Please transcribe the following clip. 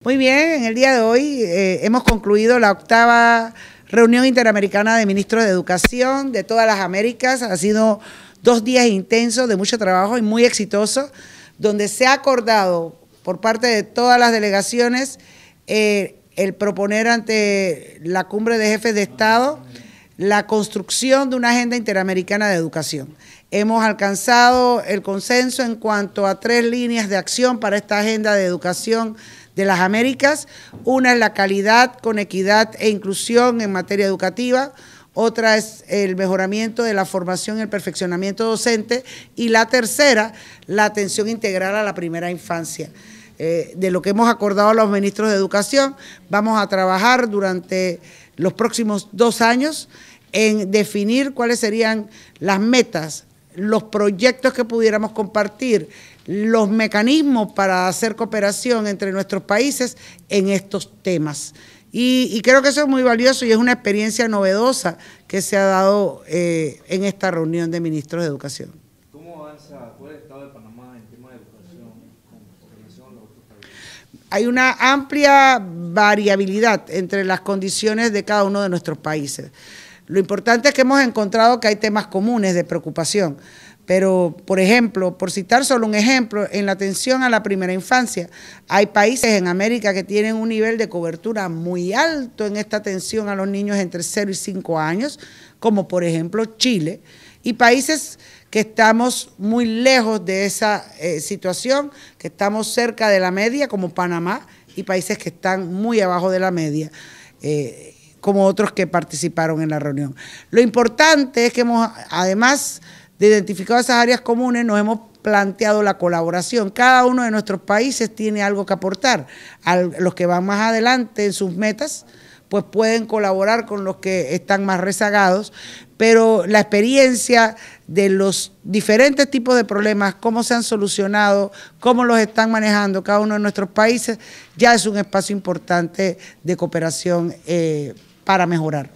Muy bien, en el día de hoy eh, hemos concluido la octava reunión interamericana de ministros de educación de todas las Américas. Ha sido dos días intensos de mucho trabajo y muy exitoso, donde se ha acordado por parte de todas las delegaciones eh, el proponer ante la cumbre de jefes de Estado la construcción de una agenda interamericana de educación. Hemos alcanzado el consenso en cuanto a tres líneas de acción para esta agenda de educación de las Américas. Una es la calidad con equidad e inclusión en materia educativa. Otra es el mejoramiento de la formación y el perfeccionamiento docente. Y la tercera, la atención integral a la primera infancia. Eh, de lo que hemos acordado los ministros de Educación, vamos a trabajar durante los próximos dos años en definir cuáles serían las metas, los proyectos que pudiéramos compartir, los mecanismos para hacer cooperación entre nuestros países en estos temas. Y, creo que eso es muy valioso y es una experiencia novedosa que se ha dado eh, en esta reunión de ministros de Educación. ¿Cómo avanza? el estado de Panamá en de educación? Hay una amplia variabilidad entre las condiciones de cada uno de nuestros países. Lo importante es que hemos encontrado que hay temas comunes de preocupación, pero, por ejemplo, por citar solo un ejemplo, en la atención a la primera infancia, hay países en América que tienen un nivel de cobertura muy alto en esta atención a los niños entre 0 y 5 años, como por ejemplo Chile, y países que estamos muy lejos de esa eh, situación, que estamos cerca de la media, como Panamá, y países que están muy abajo de la media, eh, como otros que participaron en la reunión. Lo importante es que hemos, además de identificar esas áreas comunes, nos hemos planteado la colaboración. Cada uno de nuestros países tiene algo que aportar a los que van más adelante en sus metas pues pueden colaborar con los que están más rezagados, pero la experiencia de los diferentes tipos de problemas, cómo se han solucionado, cómo los están manejando cada uno de nuestros países, ya es un espacio importante de cooperación eh, para mejorar.